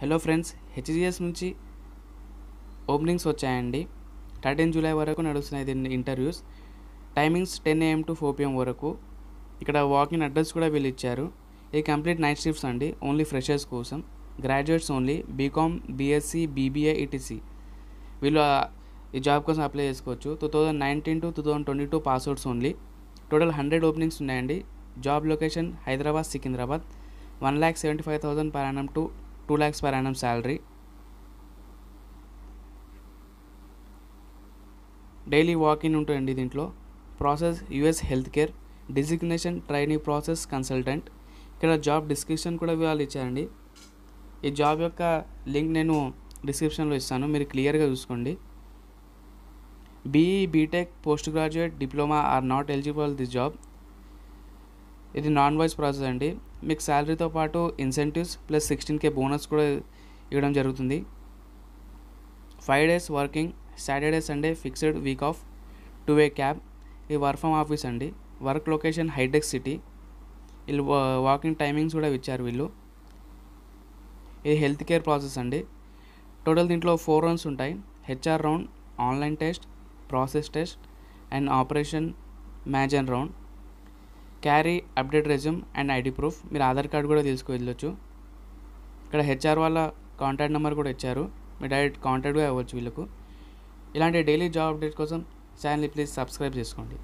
hello friends HGS నుంచి openings వచ్చాయండి thirteen July వరకు నడుస్తున్నాయి దీన్ని interviews timings ten AM to four PM వరకు ఇక్కడ వాకింగ్ అడ్రస్ కూడా వీళ్ళు ఇచ్చారు ఇది కంప్లీట్ నైట్ షిఫ్ట్స్ అండి ఓన్లీ ఫ్రెషర్స్ కోసం graduates only BCom BSc BBA ETC వీళ్ళు ఈ జాబ్ కోసం అప్లై చేసుకోవచ్చు two thousand nineteen to two thousand twenty two passouts only total hundred openings ఉన్నాయండి job location Hyderabad Secunderabad one lakh seventy five thousand per అనం to two lakhs per annum salary daily walking ఉంటుందండి దీంట్లో process US health care designation training process consultant ఇక్కడ job description కూడా వాళ్ళు ఇచ్చారండి ఈ job యొక్క లింక్ నేను డిస్క్రిప్షన్లో ఇస్తాను మీరు క్లియర్గా చూసుకోండి BE BTech post graduate diploma are not eligible this job ఇది నాన్ వాయిస్ ప్రాసెస్ అండి మీకు శాలరీతో పాటు incentives plus sixteen K bonus కూడా ఇవ్వడం జరుగుతుంది five days working Saturday Sunday fixed week off two way cab ఇది వర్క్ ఫ్రమ్ ఆఫీస్ అండి వర్క్ లొకేషన్ హైటెక్ సిటీ వీళ్ళు వాకింగ్ టైమింగ్స్ కూడా ఇచ్చారు వీళ్ళు ఇది హెల్త్ కేర్ ప్రాసెస్ అండి టోటల్ దీంట్లో ఫోర్ రౌండ్స్ ఉంటాయి HR round online test process test and operation మ్యాజన్ round carry updated resume and ID proof మీరు ఆధార్ కార్డు కూడా తీసుకు వెళ్ళొచ్చు ఇక్కడ హెచ్ఆర్ వాళ్ళ కాంటాక్ట్ నెంబర్ కూడా ఇచ్చారు మీరు డైరెక్ట్ కాంటాక్ట్ కూడా అవ్వచ్చు వీళ్ళకు ఇలాంటి డైలీ జాబ్ అప్డేట్ కోసం ఛానల్ని ప్లీజ్ సబ్స్క్రైబ్ చేసుకోండి